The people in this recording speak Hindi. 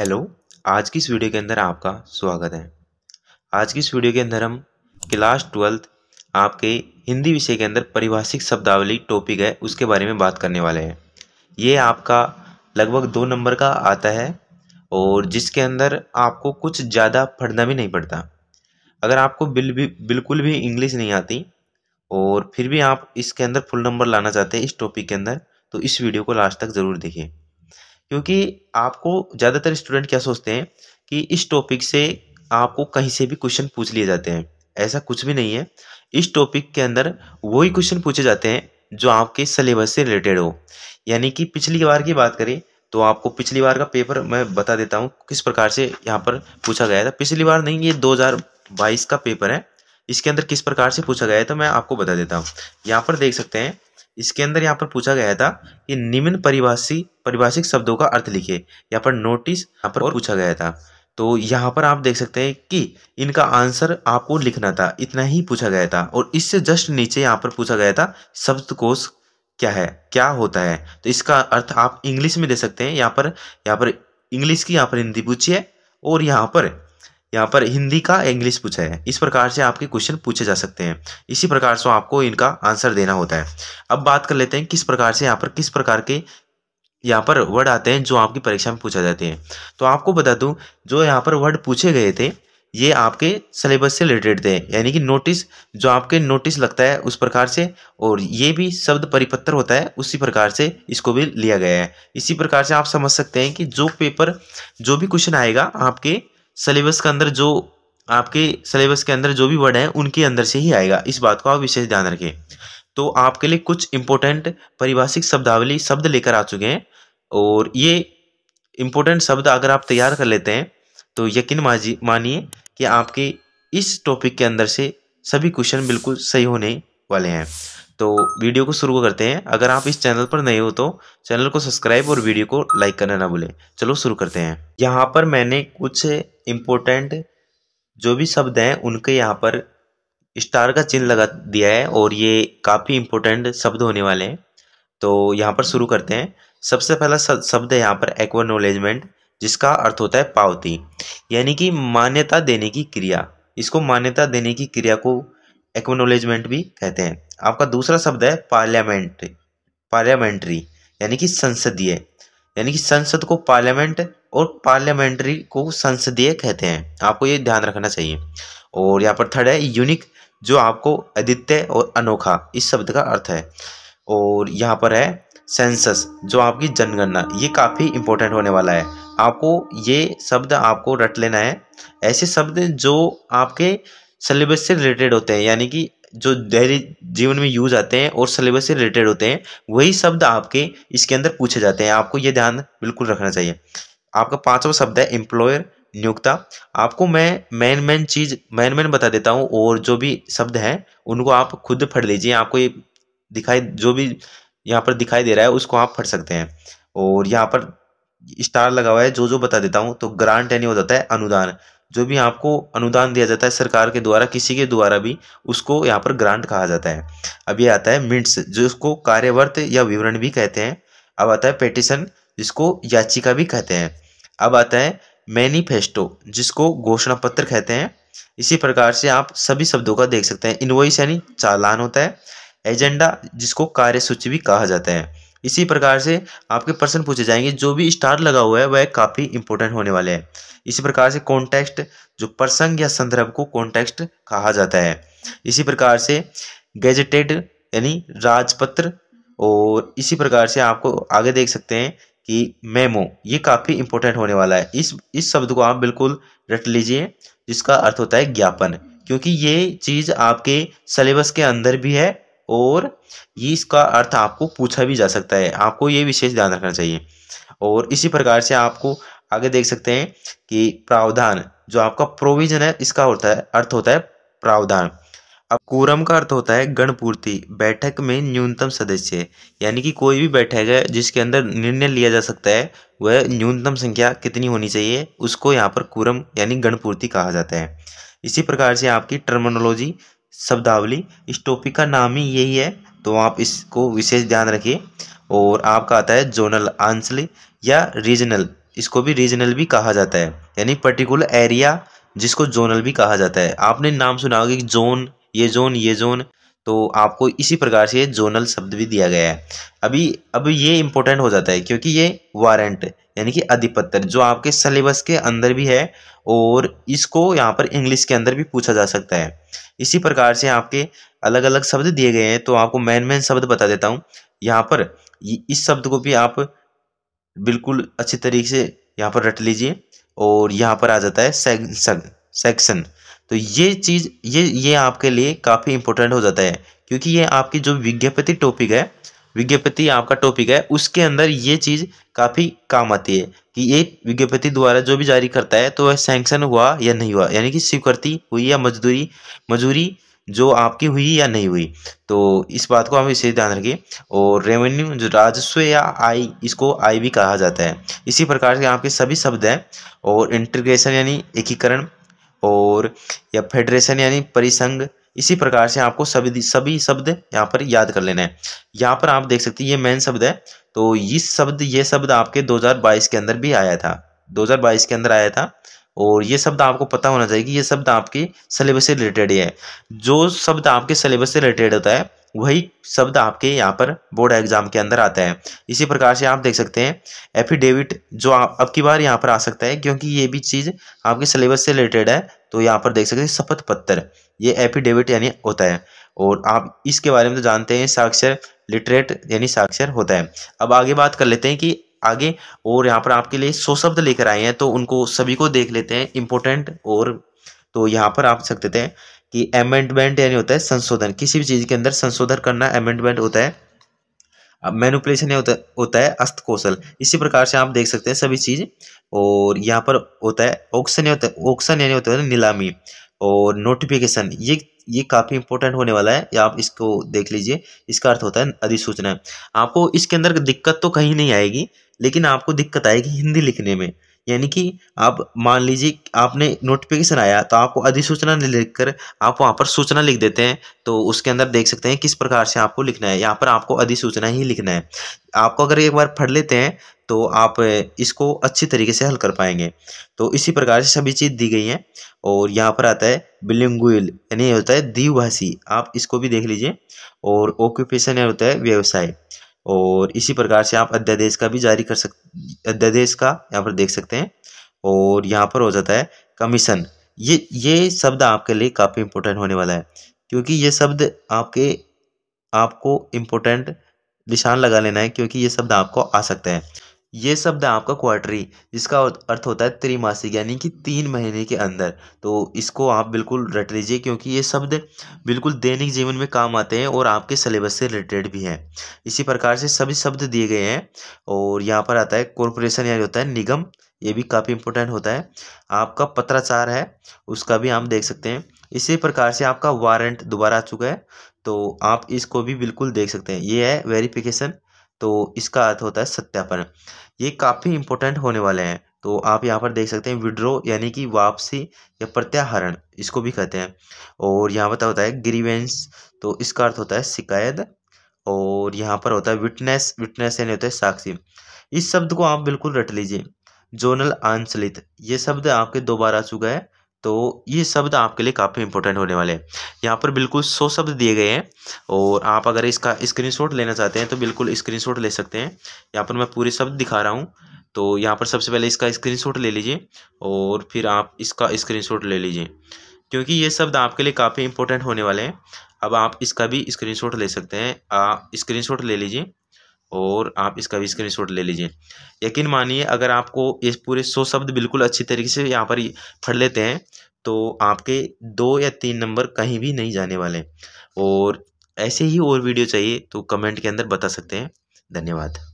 हेलो आज की इस वीडियो के अंदर आपका स्वागत है आज की इस वीडियो के अंदर हम क्लास ट्वेल्थ आपके हिंदी विषय के अंदर परिभाषिक शब्दावली टॉपिक है उसके बारे में बात करने वाले हैं ये आपका लगभग दो नंबर का आता है और जिसके अंदर आपको कुछ ज़्यादा पढ़ना भी नहीं पड़ता अगर आपको बिल भी बिल्कुल भी इंग्लिश नहीं आती और फिर भी आप इसके अंदर फुल नंबर लाना चाहते हैं इस टॉपिक के अंदर तो इस वीडियो को लास्ट तक ज़रूर देखें क्योंकि आपको ज़्यादातर स्टूडेंट क्या सोचते हैं कि इस टॉपिक से आपको कहीं से भी क्वेश्चन पूछ लिए जाते हैं ऐसा कुछ भी नहीं है इस टॉपिक के अंदर वही क्वेश्चन पूछे जाते हैं जो आपके सिलेबस से रिलेटेड हो यानी कि पिछली बार की बात करें तो आपको पिछली बार का पेपर मैं बता देता हूँ किस प्रकार से यहाँ पर पूछा गया था पिछली बार नहीं ये 2022 का पेपर है इसके अंदर किस प्रकार से पूछा गया है तो मैं आपको बता देता हूँ यहाँ पर देख सकते हैं इसके अंदर यहाँ पर पूछा गया था कि निम्न परिभाषी परिभाषिक शब्दों का अर्थ लिखे यहाँ पर नोटिस यहाँ पर और पूछा गया था तो यहाँ पर आप देख सकते हैं कि इनका आंसर आपको लिखना था इतना ही पूछा गया था और इससे जस्ट नीचे यहाँ पर पूछा गया था शब्दकोश क्या है क्या होता है तो इसका अर्थ आप इंग्लिश में दे सकते हैं यहाँ पर यहाँ पर इंग्लिश की यहाँ पर हिंदी पूछिए और यहाँ पर यहाँ पर हिंदी का इंग्लिश पूछा है इस प्रकार से आपके क्वेश्चन पूछे जा सकते हैं इसी प्रकार से आपको इनका आंसर देना होता है अब बात कर लेते हैं किस प्रकार से यहाँ पर किस प्रकार के यहाँ पर वर्ड आते हैं जो आपकी परीक्षा में पूछा जाते हैं तो आपको बता दूँ जो यहाँ पर वर्ड पूछे गए थे ये आपके सिलेबस से रिलेटेड थे यानी कि नोटिस जो आपके नोटिस लगता है उस प्रकार से और ये भी शब्द परिपत्र होता है उसी प्रकार से इसको भी लिया गया है इसी प्रकार से आप समझ सकते हैं कि जो पेपर जो भी क्वेश्चन आएगा आपके सिलेबस के अंदर जो आपके सिलेबस के अंदर जो भी वर्ड हैं उनके अंदर से ही आएगा इस बात को आप विशेष ध्यान रखें तो आपके लिए कुछ इंपॉर्टेंट परिभाषिक शब्दावली शब्द लेकर आ चुके हैं और ये इम्पोर्टेंट शब्द अगर आप तैयार कर लेते हैं तो यकीन मानिए कि आपके इस टॉपिक के अंदर से सभी क्वेश्चन बिल्कुल सही होने वाले हैं तो वीडियो को शुरू करते हैं अगर आप इस चैनल पर नए हो तो चैनल को सब्सक्राइब और वीडियो को लाइक करना ना भूलें चलो शुरू करते हैं यहाँ पर मैंने कुछ इम्पोर्टेंट जो भी शब्द हैं उनके यहाँ पर स्टार का चिन्ह लगा दिया है और ये काफ़ी इम्पोर्टेंट शब्द होने वाले हैं तो यहाँ पर शुरू करते हैं सबसे पहला शब्द है यहाँ पर एक्वानोलेजमेंट जिसका अर्थ होता है पावती यानी कि मान्यता देने की क्रिया इसको मान्यता देने की क्रिया को एक्नोलेजमेंट भी कहते हैं आपका दूसरा शब्द है पार्लियामेंट पार्लियामेंट्री यानी कि संसदीय यानी कि संसद को पार्लियामेंट और पार्लियामेंट्री को संसदीय कहते हैं आपको ये ध्यान रखना चाहिए और यहाँ पर थर्ड है यूनिक जो आपको अद्वितीय और अनोखा इस शब्द का अर्थ है और यहाँ पर है सेंसस जो आपकी जनगणना ये काफ़ी इम्पोर्टेंट होने वाला है आपको ये शब्द आपको रट लेना है ऐसे शब्द जो आपके सिलेबस से रिलेटेड होते हैं यानी कि जो दैनिक जीवन में यूज आते हैं और सिलेबस से रिलेटेड होते हैं वही शब्द आपके इसके अंदर पूछे जाते हैं आपको ये ध्यान बिल्कुल रखना चाहिए आपका पांचवा शब्द है एम्प्लॉयर नियोक्ता आपको मैं मेन मेन चीज़ मैन मेन बता देता हूँ और जो भी शब्द हैं उनको आप खुद फट लीजिए आपको ये दिखाई जो भी यहाँ पर दिखाई दे रहा है उसको आप फट सकते हैं और यहाँ पर स्टार लगा हुआ है जो जो बता देता हूँ तो ग्रांट यानी हो जाता है अनुदान जो भी आपको अनुदान दिया जाता है सरकार के द्वारा किसी के द्वारा भी उसको यहाँ पर ग्रांट कहा जाता है अब ये आता है मिंट्स जो उसको कार्यवर्त या विवरण भी कहते हैं अब आता है पेटिशन जिसको याचिका भी कहते हैं अब आता है मैनिफेस्टो जिसको घोषणा पत्र कहते हैं इसी प्रकार से आप सभी शब्दों का देख सकते हैं इनवॉइस यानी चालान होता है एजेंडा जिसको कार्यसूची भी कहा जाता है इसी प्रकार से आपके प्रश्न पूछे जाएंगे जो भी स्टार लगा हुआ है वह काफ़ी इंपॉर्टेंट होने वाले हैं इसी प्रकार से कॉन्टेक्स्ट जो प्रसंग या संदर्भ को कॉन्टेक्स्ट कहा जाता है इसी प्रकार से गैजेटेड यानी राजपत्र और इसी प्रकार से आपको आगे देख सकते हैं कि मेमो ये काफ़ी इंपॉर्टेंट होने वाला है इस इस शब्द को आप बिल्कुल रट लीजिए जिसका अर्थ होता है ज्ञापन क्योंकि ये चीज़ आपके सिलेबस के अंदर भी है और ये इसका अर्थ आपको पूछा भी जा सकता है आपको ये विशेष ध्यान रखना चाहिए और इसी प्रकार से आपको आगे देख सकते हैं कि प्रावधान जो आपका प्रोविजन है इसका होता है अर्थ होता है प्रावधान अब कोरम का अर्थ होता है गणपूर्ति बैठक में न्यूनतम सदस्य यानी कि कोई भी बैठक है जिसके अंदर निर्णय लिया जा सकता है वह न्यूनतम संख्या कितनी होनी चाहिए उसको यहाँ पर कोरम यानी गणपूर्ति कहा जाता है इसी प्रकार से आपकी टर्मिनोलॉजी शब्दावली इस टॉपिक का नाम ही यही है तो आप इसको विशेष ध्यान रखिए और आपका आता है जोनल आंसली या रीजनल इसको भी रीजनल भी कहा जाता है यानी पर्टिकुलर एरिया जिसको जोनल भी कहा जाता है आपने नाम सुना होगा कि जोन ये जोन ये जोन तो आपको इसी प्रकार से जोनल शब्द भी दिया गया है अभी अब ये इम्पोर्टेंट हो जाता है क्योंकि ये वारंट यानी कि अधिपत्र जो आपके सिलेबस के अंदर भी है और इसको यहाँ पर इंग्लिश के अंदर भी पूछा जा सकता है इसी प्रकार से आपके अलग अलग शब्द दिए गए हैं तो आपको मैन मैन शब्द बता देता हूँ यहाँ पर इस शब्द को भी आप बिल्कुल अच्छी तरीके से यहाँ पर रट लीजिए और यहाँ पर आ जाता है सेक्शन सेक्शन तो ये चीज़ ये ये आपके लिए काफ़ी इंपॉर्टेंट हो जाता है क्योंकि ये आपकी जो विज्ञापति टॉपिक है विज्ञापति आपका टॉपिक है उसके अंदर ये चीज़ काफ़ी काम आती है कि ये विज्ञापति द्वारा जो भी जारी करता है तो वह सैंक्शन हुआ या नहीं हुआ यानी कि स्वीकृति हुई या मजदूरी मजदूरी जो आपकी हुई या नहीं हुई तो इस बात को आप इसे ध्यान रखिए और रेवेन्यू जो राजस्व या आई इसको आई भी कहा जाता है इसी प्रकार से आपके सभी शब्द हैं और इंटीग्रेशन यानी एकीकरण और या फेडरेशन यानी परिसंघ इसी प्रकार से आपको सभी सभी शब्द यहाँ पर याद कर लेना है यहाँ पर आप देख सकते हैं ये मेन शब्द है तो इस शब्द ये शब्द आपके 2022 के अंदर भी आया था 2022 के अंदर आया था और ये शब्द आपको पता होना चाहिए कि ये शब्द आपके सिलेबस से रिलेटेड है जो शब्द आपके सिलेबस से रिलेटेड होता है वही शब्द आपके यहाँ पर बोर्ड एग्जाम के अंदर आता है इसी प्रकार से आप देख सकते हैं एफिडेविट जो आप अब की बार यहाँ पर आ सकता है क्योंकि ये भी चीज़ आपके सिलेबस से रिलेटेड है तो यहाँ पर देख सकते हैं शपथ पत्र ये एफिडेविट यानी होता है और आप इसके बारे में तो जानते हैं साक्षर लिटरेट यानी साक्षर होता है अब आगे बात कर लेते हैं कि आगे और यहाँ पर आपके लिए सौ शब्द लेकर आए हैं तो उनको सभी को देख लेते हैं इम्पोर्टेंट और तो यहाँ पर आप सकते थे कि एमेंडमेंट यानी होता है संशोधन किसी भी चीज़ के अंदर संशोधन करना अमेंडमेंट होता है अब मैनुपलेशन होता होता है अस्त कौशल इसी प्रकार से आप देख सकते हैं सभी चीज़ और यहाँ पर होता है ऑक्शन होता है ऑक्शन यानी होता है नीलामी और नोटिफिकेशन ये ये काफ़ी इंपॉर्टेंट होने वाला है या आप इसको देख लीजिए इसका अर्थ होता है अधिसूचना आपको इसके अंदर दिक्कत तो कहीं नहीं आएगी लेकिन आपको दिक्कत आएगी हिंदी लिखने में यानी कि आप मान लीजिए आपने नोटिफिकेशन आया तो आपको अधिसूचना लिख कर आप वहाँ पर सूचना लिख देते हैं तो उसके अंदर देख सकते हैं किस प्रकार से आपको लिखना है यहाँ पर आपको अधिसूचना ही लिखना है आपको अगर एक बार पढ़ लेते हैं तो आप इसको अच्छी तरीके से हल कर पाएंगे तो इसी प्रकार से सभी चीज़ दी गई हैं और यहाँ पर आता है बिलिंगुअल यानी होता है द्विभाषी आप इसको भी देख लीजिए और ऑक्यूपेशन होता है व्यवसाय और इसी प्रकार से आप अध्यादेश का भी जारी कर सक अध्यादेश का यहाँ पर देख सकते हैं और यहाँ पर हो जाता है कमीशन ये ये शब्द आपके लिए काफ़ी इम्पोर्टेंट होने वाला है क्योंकि ये शब्द आपके आपको इम्पोर्टेंट निशान लगा लेना है क्योंकि ये शब्द आपको आ सकते हैं ये शब्द है आपका क्वार्टरी जिसका अर्थ होता है त्रिमासिक यानी कि तीन महीने के अंदर तो इसको आप बिल्कुल रट लीजिए क्योंकि ये शब्द बिल्कुल दैनिक जीवन में काम आते हैं और आपके सिलेबस से रिलेटेड भी हैं इसी प्रकार से सभी शब्द दिए गए हैं और यहाँ पर आता है कॉरपोरेशन यानी होता है निगम ये भी काफ़ी इंपॉर्टेंट होता है आपका पत्राचार है उसका भी आप देख सकते हैं इसी प्रकार से आपका वारंट दोबारा आ चुका है तो आप इसको भी बिल्कुल देख सकते हैं ये है वेरीफिकेशन तो इसका अर्थ होता है सत्यापन ये काफ़ी इंपॉर्टेंट होने वाले हैं तो आप यहाँ पर देख सकते हैं विड्रो यानी कि वापसी या प्रत्याहरण इसको भी कहते हैं और यहाँ पता होता है ग्रीवेंस तो इसका अर्थ होता है शिकायत और यहाँ पर होता है विटनेस विटनेस यानी होता है साक्षी इस शब्द को आप बिल्कुल रट लीजिए जोनल आंचलित ये शब्द आपके दोबारा आ चुका है तो ये शब्द आपके लिए काफ़ी इंपॉर्टेंट होने वाले हैं यहाँ पर बिल्कुल सौ शब्द दिए गए हैं और आप अगर इसका स्क्रीनशॉट लेना चाहते हैं तो बिल्कुल स्क्रीनशॉट ले सकते हैं यहाँ पर मैं पूरे शब्द दिखा रहा हूँ तो यहाँ पर सबसे पहले इसका स्क्रीनशॉट ले लीजिए और फिर आप इसका स्क्रीनशॉट ले लीजिए क्योंकि ये शब्द आपके लिए काफ़ी इंपॉर्टेंट होने वाले हैं अब आप इसका भी स्क्रीनशॉट ले सकते हैं स्क्रीनशॉट ले लीजिए और आप इसका भी स्क्रीनशॉट ले लीजिए यकीन मानिए अगर आपको इस पूरे सौ शब्द बिल्कुल अच्छी तरीके से यहाँ पर पढ़ लेते हैं तो आपके दो या तीन नंबर कहीं भी नहीं जाने वाले और ऐसे ही और वीडियो चाहिए तो कमेंट के अंदर बता सकते हैं धन्यवाद